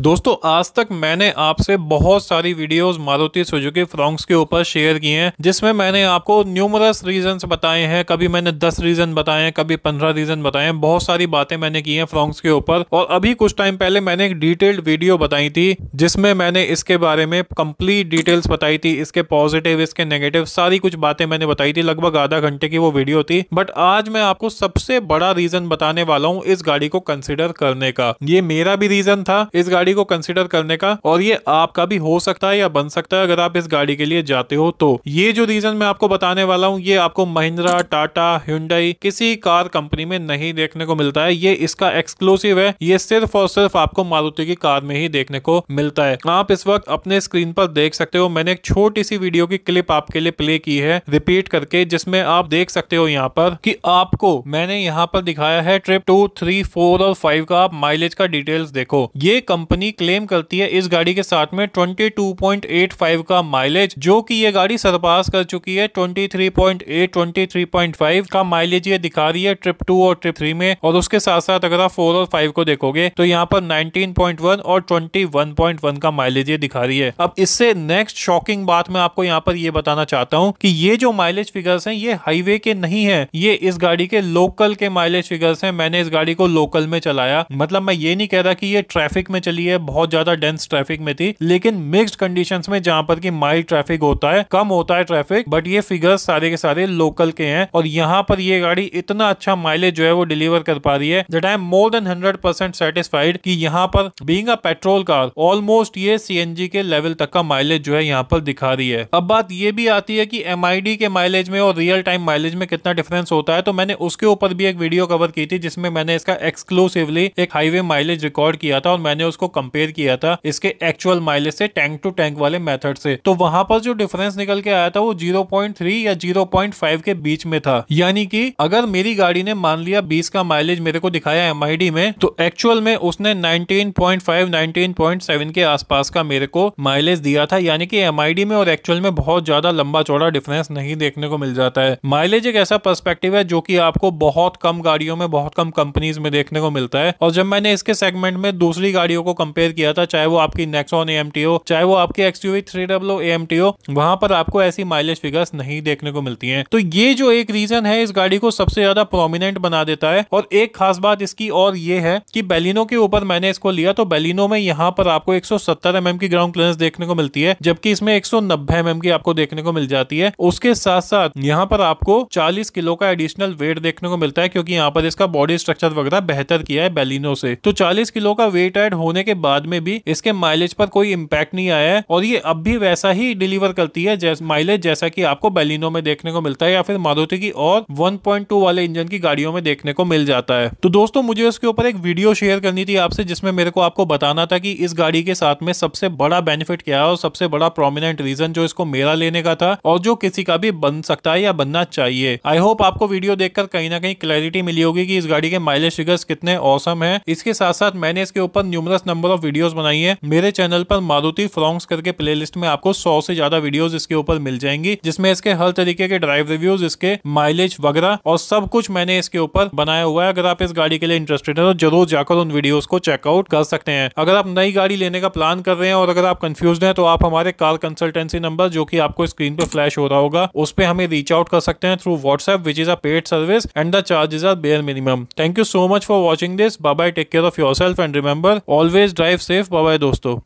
दोस्तों आज तक मैंने आपसे बहुत सारी वीडियोस मारुति सुजुकी फ्रॉन्क्स के ऊपर शेयर की हैं जिसमें मैंने आपको न्यूमरस रीजंस बताए हैं कभी मैंने दस रीजन बताए हैं कभी पंद्रह रीजन बताए हैं बहुत सारी बातें मैंने की हैं फ्रॉन्क्स के ऊपर और अभी कुछ टाइम पहले मैंने एक डिटेल्ड वीडियो बताई थी जिसमें मैंने इसके बारे में कंप्लीट डिटेल्स बताई थी इसके पॉजिटिव इसके नेगेटिव सारी कुछ बातें मैंने बताई थी लगभग आधा घंटे की वो वीडियो थी बट आज मैं आपको सबसे बड़ा रीजन बताने वाला हूँ इस गाड़ी को कंसिडर करने का ये मेरा भी रीजन था इस गाड़ी गाड़ी को कंसिडर करने का और ये आपका भी हो सकता है या बन सकता है अगर आप इस गाड़ी के लिए जाते हो तो ये जो रीजन मैं आपको बताने वाला हूँ ये आपको महिंद्रा टाटा हिंडई किसी कार कंपनी में नहीं देखने को मिलता है ये इसका एक्सक्लूसिव है ये सिर्फ और सिर्फ आपको मारुति की कार में ही देखने को मिलता है आप इस वक्त अपने स्क्रीन पर देख सकते हो मैंने एक छोटी सी वीडियो की क्लिप आपके लिए प्ले की है रिपीट करके जिसमें आप देख सकते हो यहाँ पर कि आपको मैंने यहाँ पर दिखाया है ट्रिप टू थ्री फोर और फाइव का आप माइलेज का डिटेल्स देखो ये कंपनी कंपनी क्लेम करती है इस गाड़ी के साथ में 22.85 का माइलेज जो कि ये गाड़ी सरपास कर चुकी है 23.8 23.5 का माइलेज ये दिखा रही है ट्रिप टू और ट्रिप थ्री में और उसके साथ साथ अगर आप फोर और फाइव को देखोगे तो यहाँ पर नाइनटीन और ट्वेंटी का माइलेज ये दिखा रही है अब इससे नेक्स्ट शॉकिंग बात मैं आपको यहाँ पर ये बताना चाहता हूँ कि ये जो माइलेज फिगर्स है ये हाईवे के नहीं है ये इस गाड़ी के लोकल के माइलेज फिगर्स है मैंने इस गाड़ी को लोकल में चलाया मतलब मैं ये नहीं कह रहा कि ये ट्रैफिक में चली रही है बहुत ज्यादा डेंस ट्रैफिक में थी लेकिन मिक्सड कंडीशन में जहां पर की माइल्ड ट्रैफिक होता है कम होता है ट्रैफिक बट ये फिगर्स सारे के सारे लोकल के हैं और यहाँ पर ये गाड़ी इतना अच्छा माइलेज जो है वो डिलीवर कर पा रही है that I am more than hundred percent satisfied की यहाँ पर being a petrol car almost ये सी के लेवल तक का माइलेज जो है यहाँ पर दिखा रही है अब बात ये भी आती है कि एम के माइलेज में और रियल टाइम माइलेज में कितना डिफरेंस होता है तो मैंने उसके ऊपर भी एक वीडियो कवर की थी जिसमें मैंने इसका एक्सक्लूसिवली एक हाईवे माइलेज रिकॉर्ड किया था और मैंने उसको कंपेयर किया था इसके एक्चुअल माइलेज से टैंक टू टैंक वाले मेथड से तो वहां पर जो डिफरेंस निकल के आया था वो 0.3 या 0.5 के बीच में था यानी कि अगर मेरी गाड़ी ने मान लिया 20 का माइलेज मेरे को दिखाया एम में तो एक्चुअल में उसने 19.5 19.7 के आसपास का मेरे को माइलेज दिया था यानी कि एम में और एक्चुअल में बहुत ज्यादा लंबा चौड़ा डिफरेंस नहीं देखने को मिल जाता है माइलेज एक ऐसा पर्सपेक्टिव है जो की आपको बहुत कम गाड़ियों में बहुत कम कंपनीज में देखने को मिलता है और जब मैंने इसके सेगमेंट में दूसरी गाड़ियों को कंपेयर किया था चाहे वो आपकी नेक्सॉन ए हो चाहे वो आपकी X XUV three double A हो वहां पर आपको ऐसी माइलेज फिगर्स नहीं देखने को मिलती है तो ये जो एक रीजन है इस गाड़ी को सबसे ज्यादा प्रोमिनेंट बना देता है और एक खास बात इसकी और ये है कि बेलिनो के ऊपर मैंने इसको लिया तो बेलिनो में यहाँ पर आपको एक सौ की ग्राउंड क्लियरेंस देखने को मिलती है जबकि इसमें 190 mm की आपको देखने को मिल जाती है उसके साथ साथ यहाँ पर आपको 40 किलो का एडिशनल वेट देखने को मिलता है क्योंकि यहाँ पर इसका बॉडी स्ट्रक्चर वगैरह बेहतर किया है बेलिनो से तो चालीस किलो का वेट एड होने के बाद में भी इसके माइलेज पर कोई इम्पैक्ट नहीं आया है और ये अब भी वैसा ही डिलीवर करती है जैस, माइलेज जैसा कि आपको बेलिनो में देखने को मिलता है या फिर मारुति की और 1.2 वाले इंजन की गाड़ियों में देखने को मिल जाता है तो दोस्तों मुझे इसके ऊपर एक वीडियो शेयर करनी थी आपसे जिसमें मेरे को आपको बताना था कि इस गाड़ी के साथ में सबसे बड़ा बेनिफिट क्या है और सबसे बड़ा प्रोमिनेंट रीजन जो इसको मेरा लेने का था और जो किसी का भी बन सकता है या बनना चाहिए आई होप आपको वीडियो देखकर कहीं ना कहीं क्लैरिटी मिली होगी कि इस गाड़ी के माइलेज फिगर्स कितने औसम है इसके साथ साथ मैंने इसके ऊपर न्यूमरस नंबर ऑफ वीडियोस बनाई है मेरे चैनल पर मारुति फ्रॉन्ग्स करके प्लेलिस्ट में आपको सौ से ज्यादा वीडियोस इसके ऊपर मिल जाएंगी जिसमें इसके हर तरीके के ड्राइव रिव्यूज इसके माइलेज वगैरह और सब कुछ मैंने इसके ऊपर बनाया हुआ है अगर आप इस गाड़ी के लिए इंटरेस्टेड है तो जरूर जाकर उन वीडियोज को चेकआउट कर सकते हैं अगर आप नई गाड़ी लेने का प्लान कर रहे हैं और अगर आप कंफ्यूज है तो आप हमारे कार कंसल्टेंसी नंबर जो की आपको स्क्रीन पर फ्लैश हो रहा होगा उस पर हमें रीच आउट कर सकते हैं through WhatsApp which is a paid service and the charges are bare minimum thank you so much for watching this bye take care of your self and remember always storage drive safe bye दोस्तों